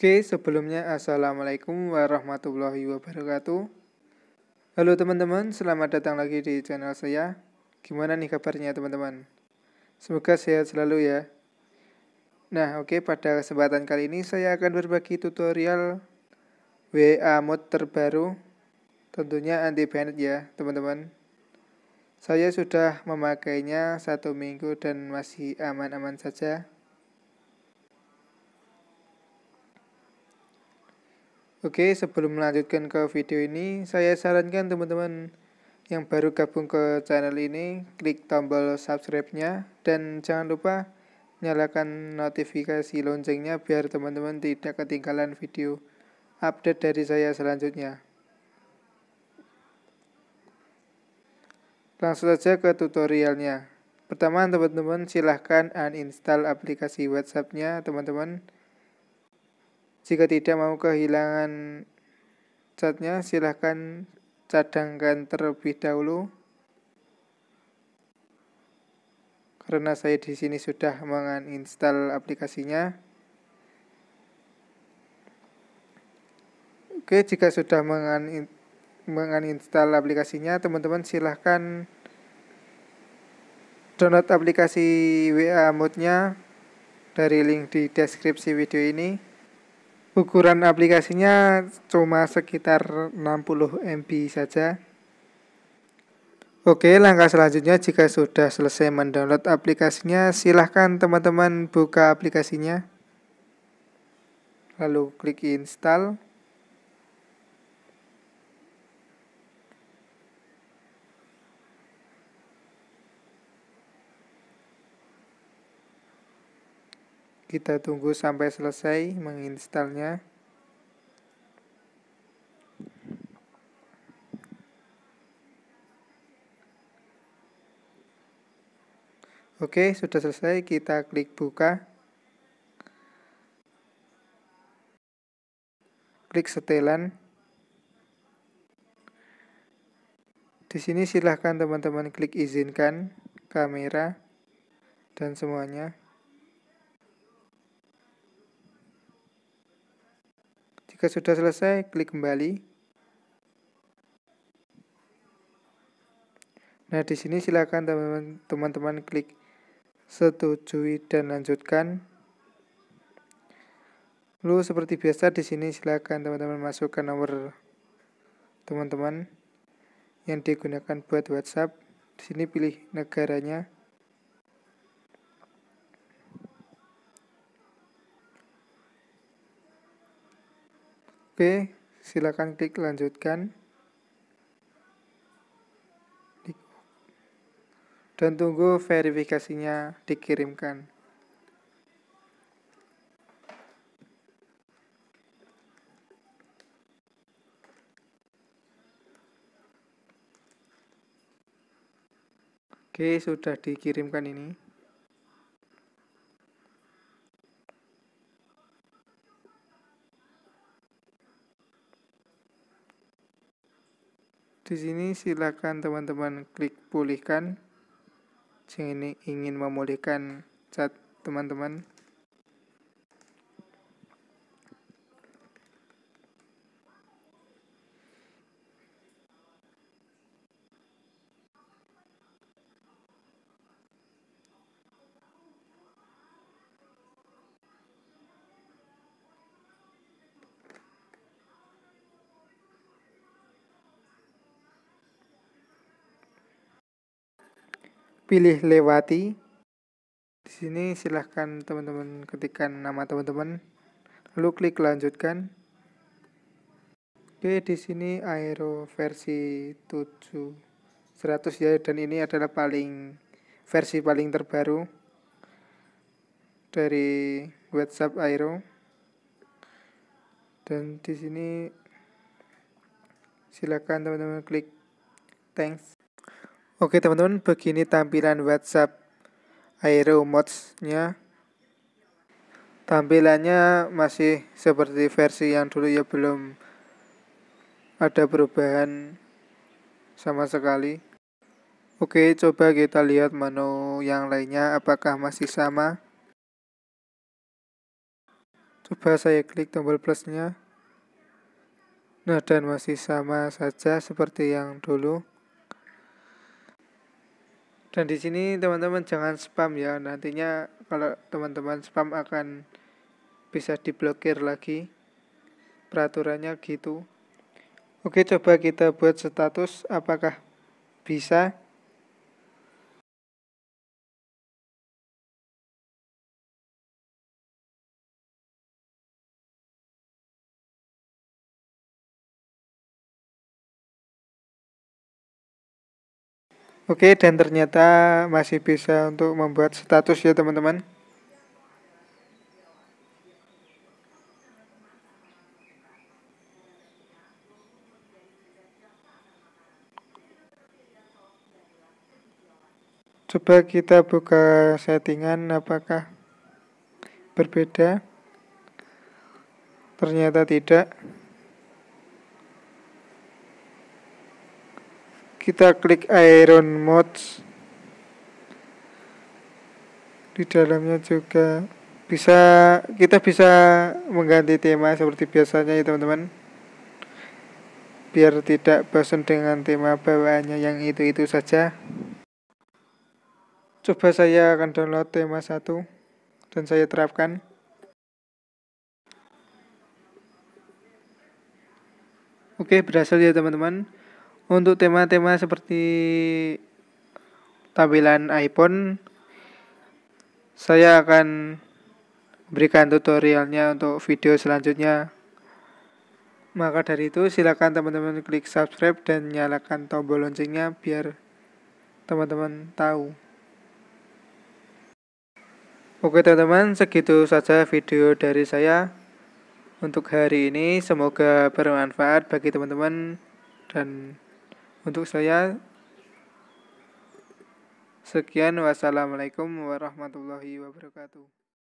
Oke, sebelumnya Assalamualaikum warahmatullahi wabarakatuh Halo teman-teman, selamat datang lagi di channel saya Gimana nih kabarnya teman-teman? Semoga sehat selalu ya Nah oke, pada kesempatan kali ini saya akan berbagi tutorial WA mod terbaru Tentunya anti-banned ya teman-teman Saya sudah memakainya satu minggu dan masih aman-aman saja Oke, sebelum melanjutkan ke video ini, saya sarankan teman-teman yang baru gabung ke channel ini, klik tombol subscribe-nya, dan jangan lupa nyalakan notifikasi loncengnya biar teman-teman tidak ketinggalan video update dari saya selanjutnya. Langsung saja ke tutorialnya. Pertama, teman-teman silahkan uninstall aplikasi WhatsApp-nya, teman-teman. Jika tidak mau kehilangan catnya, silahkan cadangkan terlebih dahulu. Karena saya di sini sudah menginstal aplikasinya. Oke, jika sudah menginstal aplikasinya, teman-teman silahkan download aplikasi WA Moodnya dari link di deskripsi video ini ukuran aplikasinya cuma sekitar 60 MB saja Oke, langkah selanjutnya jika sudah selesai mendownload aplikasinya, silahkan teman-teman buka aplikasinya. Lalu klik install. Kita tunggu sampai selesai menginstalnya. Oke, sudah selesai. Kita klik buka. Klik setelan. Di sini silahkan teman-teman klik izinkan kamera dan semuanya. Jika sudah selesai, klik kembali. Nah, di sini silakan teman-teman klik setujui dan lanjutkan. Lalu seperti biasa di sini silakan teman-teman masukkan nomor teman-teman yang digunakan buat WhatsApp. Di sini pilih negaranya. B, silakan klik lanjutkan. Dan tunggu verifikasinya dikirimkan. Oke, sudah dikirimkan ini. Di sini silakan teman-teman klik pulihkan. Jika ini ingin memulihkan cat teman-teman pilih lewati. Di sini silahkan teman-teman ketikkan nama teman-teman. Lalu klik lanjutkan. Oke, di sini Aero versi 700 ya dan ini adalah paling versi paling terbaru dari WhatsApp Aero. Dan di sini silakan teman-teman klik thanks Oke teman-teman, begini tampilan WhatsApp Aero Mods-nya. Tampilannya masih seperti versi yang dulu ya belum ada perubahan sama sekali. Oke, coba kita lihat menu yang lainnya apakah masih sama. Coba saya klik tombol plusnya. Nah, dan masih sama saja seperti yang dulu dan di sini teman-teman jangan spam ya nantinya kalau teman-teman spam akan bisa diblokir lagi peraturannya gitu oke coba kita buat status apakah bisa Oke, dan ternyata masih bisa untuk membuat status ya teman-teman. Coba kita buka settingan apakah berbeda? Ternyata tidak. kita klik iron Mods di dalamnya juga bisa kita bisa mengganti tema seperti biasanya ya teman-teman biar tidak bosan dengan tema bawaannya yang itu-itu saja coba saya akan download tema satu dan saya terapkan Oke, berhasil ya teman-teman. Untuk tema-tema seperti tampilan iPhone, saya akan berikan tutorialnya untuk video selanjutnya. Maka dari itu silakan teman-teman klik subscribe dan nyalakan tombol loncengnya biar teman-teman tahu. Oke teman-teman, segitu saja video dari saya untuk hari ini. Semoga bermanfaat bagi teman-teman dan untuk saya sekian wassalamualaikum warahmatullahi wabarakatuh.